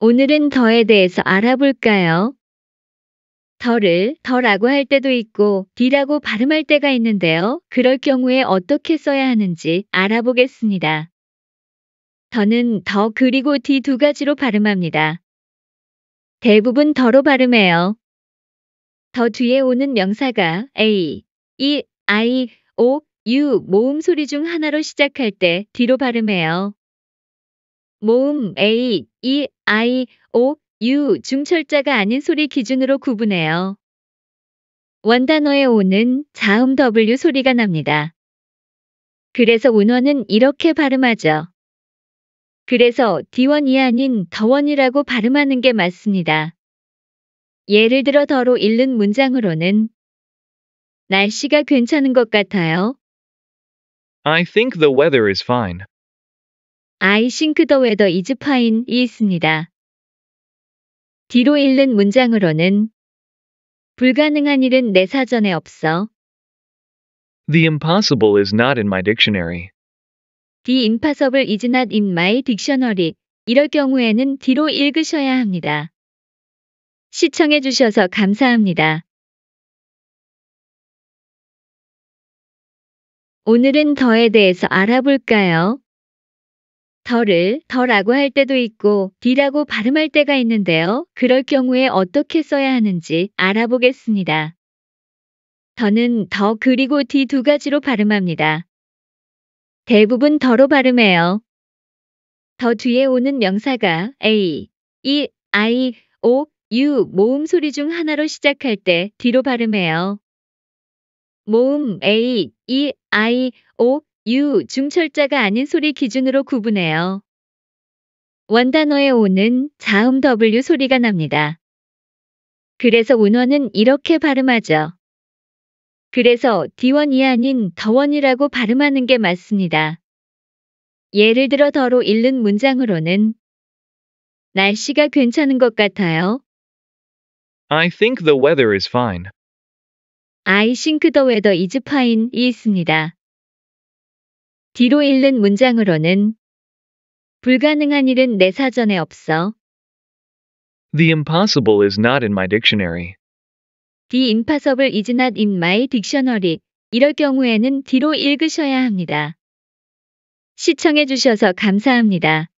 오늘은 더에 대해서 알아볼까요? 더를 더라고 할 때도 있고 디라고 발음할 때가 있는데요. 그럴 경우에 어떻게 써야 하는지 알아보겠습니다. 더는 더 그리고 디 두 가지로 발음합니다. 대부분 더로 발음해요. 더 뒤에 오는 명사가 a, e, i, o, u 모음 소리 중 하나로 시작할 때 뒤로 발음해요. 모음 a, e, I, O, U 중철자가 아닌 소리 기준으로 구분해요. 원단어의 O는 자음 W 소리가 납니다. 그래서 운원은 이렇게 발음하죠. 그래서 D원이 아닌 더원이라고 발음하는 게 맞습니다. 예를 들어 더로 읽는 문장으로는 날씨가 괜찮은 것 같아요. I think the weather is fine. I think the weather is fine이 있습니다. 뒤로 읽는 문장으로는 불가능한 일은 내 사전에 없어. The impossible is not in my dictionary. The impossible is not in my dictionary. 이럴 경우에는 뒤로 읽으셔야 합니다. 시청해 주셔서 감사합니다. 오늘은 더에 대해서 알아볼까요? 덜을 덜라고 할 때도 있고 디라고 발음할 때가 있는데요. 그럴 경우에 어떻게 써야 하는지 알아보겠습니다. 더는 더 그리고 디두 가지로 발음합니다. 대부분 더로 발음해요. 더 뒤에 오는 명사가 a, e, i, o, u 모음 소리 중 하나로 시작할 때 뒤로 발음해요. 모음 a, e, i, o, 유, 중철자가 아닌 소리 기준으로 구분해요. 원단어의 오는 자음 W 소리가 납니다. 그래서 운원은 이렇게 발음하죠. 그래서 D원이 아닌 더원이라고 발음하는 게 맞습니다. 예를 들어 더로 읽는 문장으로는 날씨가 괜찮은 것 같아요. I think the weather is fine. I think the weather is fine이 있습니다. 뒤로 읽는 문장으로는 불가능한 일은 내 사전에 없어. The impossible is not in my dictionary. The impossible is not in my dictionary. 이럴 경우에는 뒤로 읽으셔야 합니다. 시청해주셔서 감사합니다.